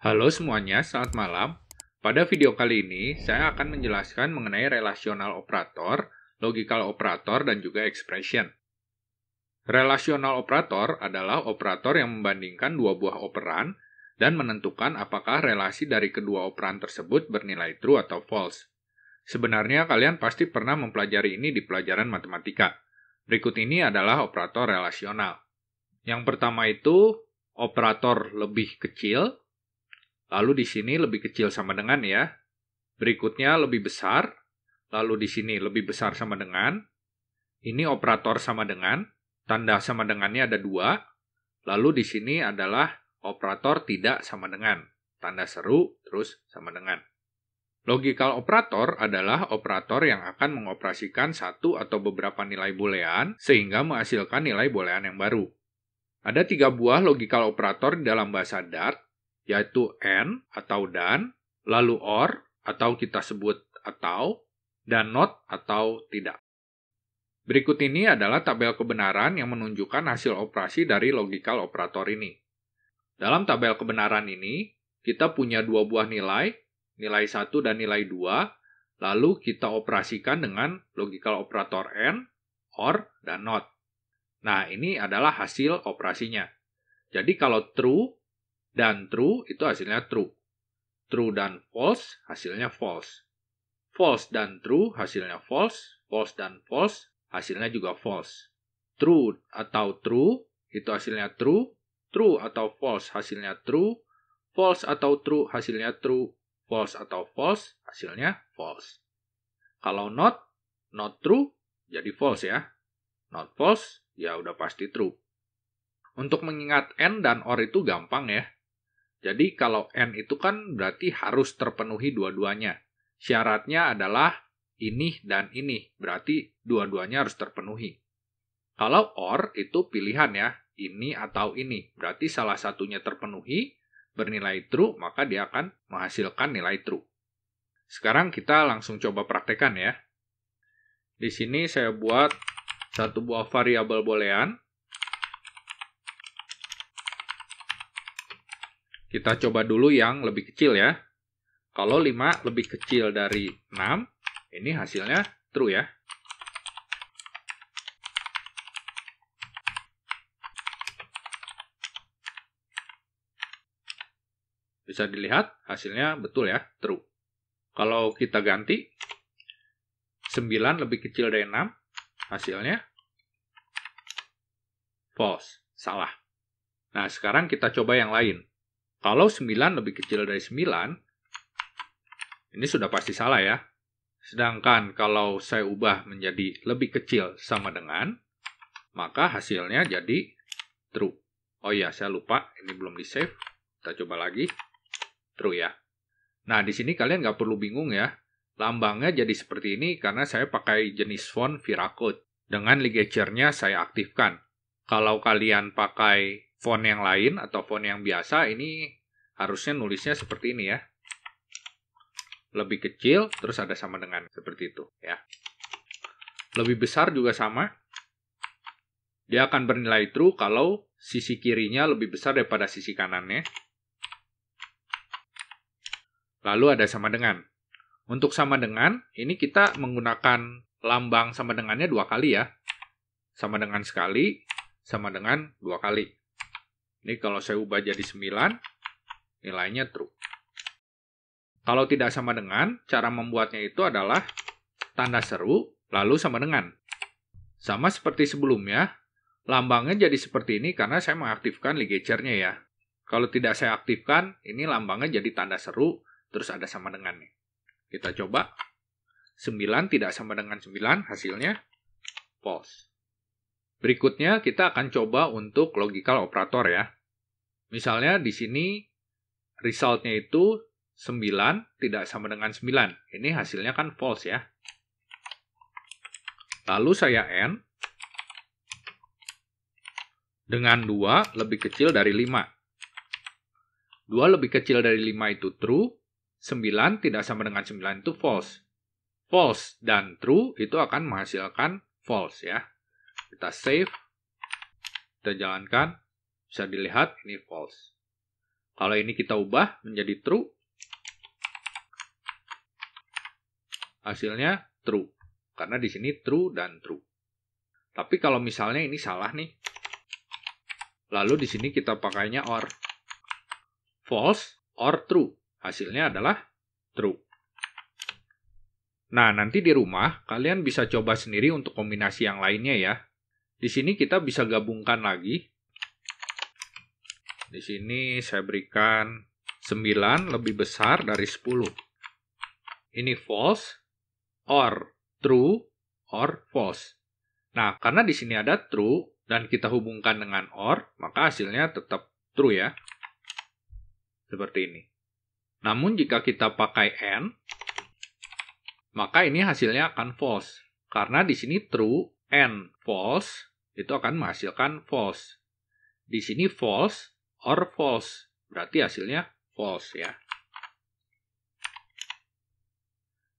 Halo semuanya, selamat malam. Pada video kali ini, saya akan menjelaskan mengenai relasional operator, logical operator, dan juga expression. Relasional operator adalah operator yang membandingkan dua buah operan dan menentukan apakah relasi dari kedua operan tersebut bernilai true atau false. Sebenarnya kalian pasti pernah mempelajari ini di pelajaran matematika. Berikut ini adalah operator relasional. Yang pertama itu operator lebih kecil Lalu di sini lebih kecil sama dengan ya. Berikutnya lebih besar. Lalu di sini lebih besar sama dengan. Ini operator sama dengan. Tanda sama dengannya ada dua. Lalu di sini adalah operator tidak sama dengan. Tanda seru terus sama dengan. Logikal operator adalah operator yang akan mengoperasikan satu atau beberapa nilai boolean sehingga menghasilkan nilai boolean yang baru. Ada tiga buah logikal operator di dalam bahasa Dart yaitu and atau dan, lalu or atau kita sebut atau, dan not atau tidak. Berikut ini adalah tabel kebenaran yang menunjukkan hasil operasi dari logikal operator ini. Dalam tabel kebenaran ini, kita punya dua buah nilai, nilai 1 dan nilai 2, lalu kita operasikan dengan logikal operator AND, OR, dan NOT. Nah, ini adalah hasil operasinya. Jadi kalau true, dan true itu hasilnya true. True dan false hasilnya false. False dan true hasilnya false, false dan false hasilnya juga false. True atau true itu hasilnya true, true atau false hasilnya true, false atau true hasilnya true, false atau false hasilnya false. Kalau not, not true jadi false ya. Not false ya udah pasti true. Untuk mengingat and dan or itu gampang ya. Jadi kalau N itu kan berarti harus terpenuhi dua-duanya. Syaratnya adalah ini dan ini, berarti dua-duanya harus terpenuhi. Kalau OR itu pilihan ya, ini atau ini, berarti salah satunya terpenuhi, bernilai true, maka dia akan menghasilkan nilai true. Sekarang kita langsung coba praktekan ya. Di sini saya buat satu buah variabel boolean Kita coba dulu yang lebih kecil ya. Kalau 5 lebih kecil dari 6, ini hasilnya true ya. Bisa dilihat hasilnya betul ya, true. Kalau kita ganti, 9 lebih kecil dari 6, hasilnya false, salah. Nah, sekarang kita coba yang lain. Kalau 9 lebih kecil dari 9, ini sudah pasti salah ya. Sedangkan kalau saya ubah menjadi lebih kecil sama dengan, maka hasilnya jadi true. Oh iya, saya lupa, ini belum di-save. Kita coba lagi. True ya. Nah, di sini kalian nggak perlu bingung ya. Lambangnya jadi seperti ini karena saya pakai jenis font Viracode. Dengan ligature-nya saya aktifkan. Kalau kalian pakai font yang lain atau font yang biasa ini harusnya nulisnya seperti ini ya. Lebih kecil, terus ada sama dengan seperti itu ya. Lebih besar juga sama. Dia akan bernilai true kalau sisi kirinya lebih besar daripada sisi kanannya. Lalu ada sama dengan. Untuk sama dengan, ini kita menggunakan lambang sama dengannya dua kali ya. Sama dengan sekali, sama dengan dua kali. Ini kalau saya ubah jadi 9, nilainya true. Kalau tidak sama dengan, cara membuatnya itu adalah tanda seru, lalu sama dengan. Sama seperti sebelumnya, lambangnya jadi seperti ini karena saya mengaktifkan ligature-nya ya. Kalau tidak saya aktifkan, ini lambangnya jadi tanda seru, terus ada sama dengan nih. Kita coba. 9 tidak sama dengan 9, hasilnya false. Berikutnya kita akan coba untuk logical operator ya. Misalnya di sini resultnya itu 9 tidak sama dengan 9. Ini hasilnya kan false ya. Lalu saya n dengan 2 lebih kecil dari 5. 2 lebih kecil dari 5 itu true, 9 tidak sama dengan 9 itu false. False dan true itu akan menghasilkan false ya. Kita save. Kita jalankan. Bisa dilihat ini false. Kalau ini kita ubah menjadi true. Hasilnya true. Karena di sini true dan true. Tapi kalau misalnya ini salah nih. Lalu di sini kita pakainya or. False or true. Hasilnya adalah true. Nah, nanti di rumah kalian bisa coba sendiri untuk kombinasi yang lainnya ya. Di sini kita bisa gabungkan lagi. Di sini saya berikan 9 lebih besar dari 10. Ini false, or true, or false. Nah, karena di sini ada true, dan kita hubungkan dengan or, maka hasilnya tetap true ya. Seperti ini. Namun jika kita pakai n, maka ini hasilnya akan false. Karena di sini true, and false, itu akan menghasilkan false. Di sini false or false, berarti hasilnya false ya.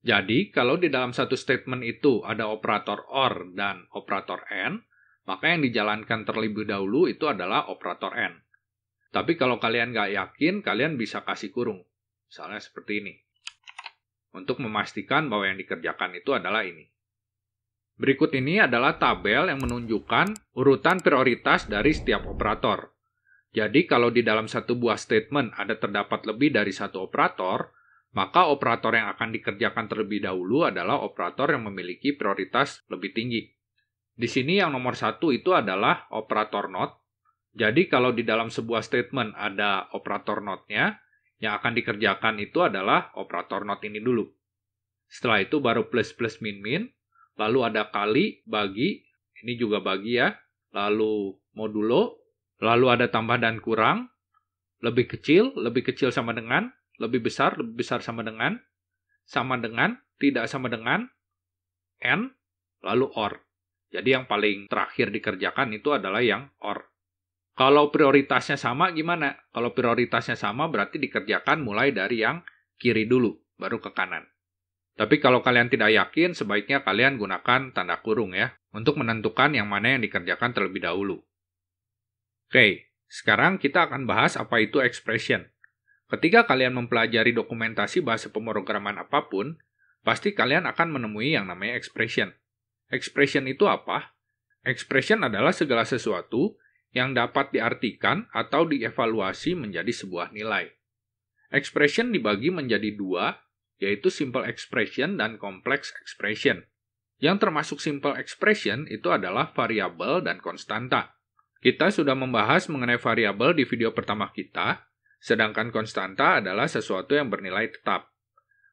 Jadi, kalau di dalam satu statement itu ada operator OR dan operator AND, maka yang dijalankan terlebih dahulu itu adalah operator AND. Tapi kalau kalian nggak yakin, kalian bisa kasih kurung. Misalnya seperti ini. Untuk memastikan bahwa yang dikerjakan itu adalah ini. Berikut ini adalah tabel yang menunjukkan urutan prioritas dari setiap operator. Jadi kalau di dalam satu buah statement ada terdapat lebih dari satu operator, maka operator yang akan dikerjakan terlebih dahulu adalah operator yang memiliki prioritas lebih tinggi. Di sini yang nomor satu itu adalah operator not. Jadi kalau di dalam sebuah statement ada operator not-nya, yang akan dikerjakan itu adalah operator not ini dulu. Setelah itu baru plus plus min min, lalu ada kali bagi, ini juga bagi ya, lalu modulo, lalu ada tambah dan kurang, lebih kecil, lebih kecil sama dengan, lebih besar, lebih besar sama dengan, sama dengan, tidak sama dengan, n, lalu or. Jadi yang paling terakhir dikerjakan itu adalah yang or. Kalau prioritasnya sama gimana? Kalau prioritasnya sama berarti dikerjakan mulai dari yang kiri dulu, baru ke kanan. Tapi kalau kalian tidak yakin, sebaiknya kalian gunakan tanda kurung ya, untuk menentukan yang mana yang dikerjakan terlebih dahulu. Oke, sekarang kita akan bahas apa itu expression. Ketika kalian mempelajari dokumentasi bahasa pemrograman apapun, pasti kalian akan menemui yang namanya expression. Expression itu apa? Expression adalah segala sesuatu yang dapat diartikan atau dievaluasi menjadi sebuah nilai. Expression dibagi menjadi dua, yaitu simple expression dan complex expression. Yang termasuk simple expression itu adalah variabel dan konstanta. Kita sudah membahas mengenai variabel di video pertama kita, sedangkan konstanta adalah sesuatu yang bernilai tetap.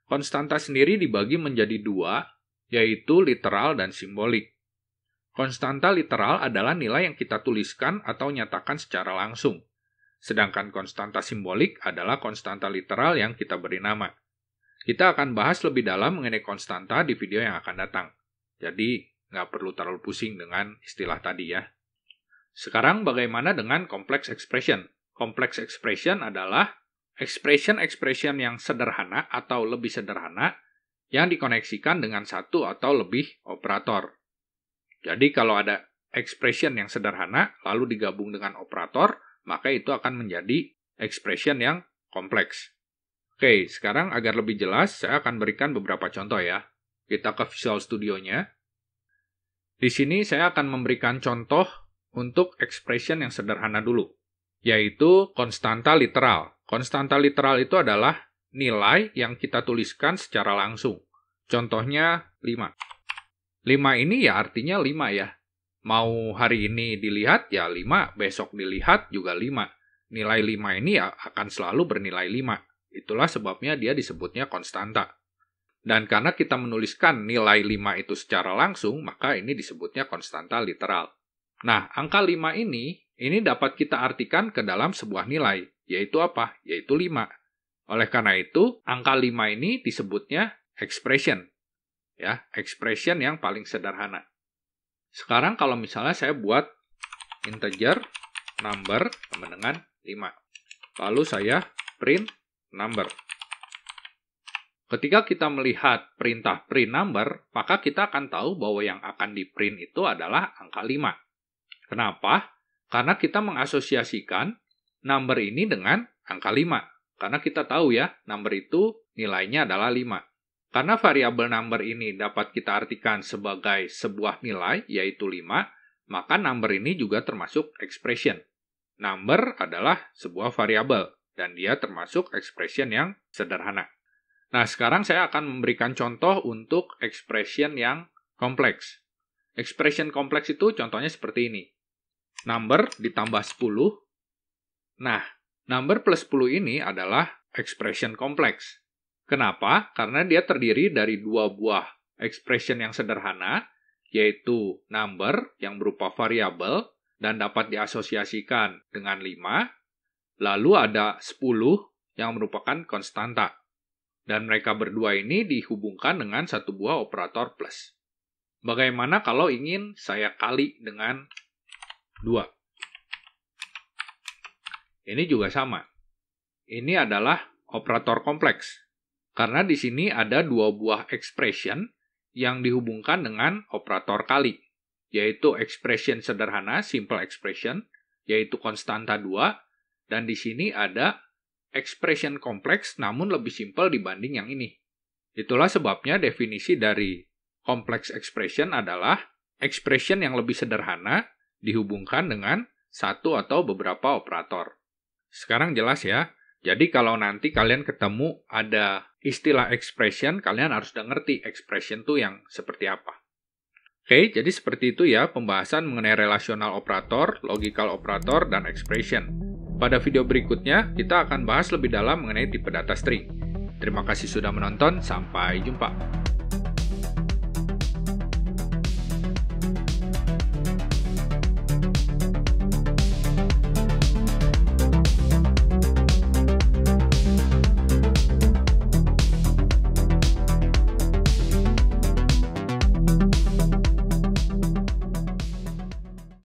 Konstanta sendiri dibagi menjadi dua, yaitu literal dan simbolik. Konstanta literal adalah nilai yang kita tuliskan atau nyatakan secara langsung, sedangkan konstanta simbolik adalah konstanta literal yang kita beri nama. Kita akan bahas lebih dalam mengenai konstanta di video yang akan datang. Jadi, nggak perlu terlalu pusing dengan istilah tadi ya. Sekarang bagaimana dengan complex expression? Complex expression adalah expression-expression yang sederhana atau lebih sederhana yang dikoneksikan dengan satu atau lebih operator. Jadi kalau ada expression yang sederhana lalu digabung dengan operator, maka itu akan menjadi expression yang kompleks. Oke, sekarang agar lebih jelas, saya akan berikan beberapa contoh ya. Kita ke Visual Studio-nya. Di sini saya akan memberikan contoh untuk expression yang sederhana dulu, yaitu konstanta literal. Konstanta literal itu adalah nilai yang kita tuliskan secara langsung. Contohnya 5. 5 ini ya artinya 5 ya. Mau hari ini dilihat ya 5, besok dilihat juga 5. Nilai 5 ini ya akan selalu bernilai 5. Itulah sebabnya dia disebutnya konstanta. Dan karena kita menuliskan nilai 5 itu secara langsung, maka ini disebutnya konstanta literal. Nah, angka 5 ini, ini dapat kita artikan ke dalam sebuah nilai, yaitu apa? Yaitu 5. Oleh karena itu, angka 5 ini disebutnya expression. Ya, expression yang paling sederhana. Sekarang kalau misalnya saya buat integer number sama dengan 5. Lalu saya print number. Ketika kita melihat perintah print number, maka kita akan tahu bahwa yang akan di-print itu adalah angka 5. Kenapa? Karena kita mengasosiasikan number ini dengan angka 5. Karena kita tahu ya, number itu nilainya adalah 5. Karena variabel number ini dapat kita artikan sebagai sebuah nilai, yaitu 5, maka number ini juga termasuk expression. Number adalah sebuah variabel dan dia termasuk expression yang sederhana. Nah, sekarang saya akan memberikan contoh untuk expression yang kompleks. Expression kompleks itu contohnya seperti ini. Number ditambah 10. Nah, number plus 10 ini adalah expression kompleks. Kenapa? Karena dia terdiri dari dua buah expression yang sederhana, yaitu number yang berupa variabel dan dapat diasosiasikan dengan 5, Lalu ada 10 yang merupakan konstanta. Dan mereka berdua ini dihubungkan dengan satu buah operator plus. Bagaimana kalau ingin saya kali dengan 2? Ini juga sama. Ini adalah operator kompleks. Karena di sini ada dua buah expression yang dihubungkan dengan operator kali, yaitu expression sederhana, simple expression, yaitu konstanta 2, dan di sini ada expression kompleks namun lebih simpel dibanding yang ini. Itulah sebabnya definisi dari complex expression adalah expression yang lebih sederhana dihubungkan dengan satu atau beberapa operator. Sekarang jelas ya. Jadi kalau nanti kalian ketemu ada istilah expression, kalian harus udah ngerti expression itu yang seperti apa. Oke, jadi seperti itu ya pembahasan mengenai relasional operator, logical operator, dan expression. Pada video berikutnya, kita akan bahas lebih dalam mengenai tipe data string. Terima kasih sudah menonton, sampai jumpa.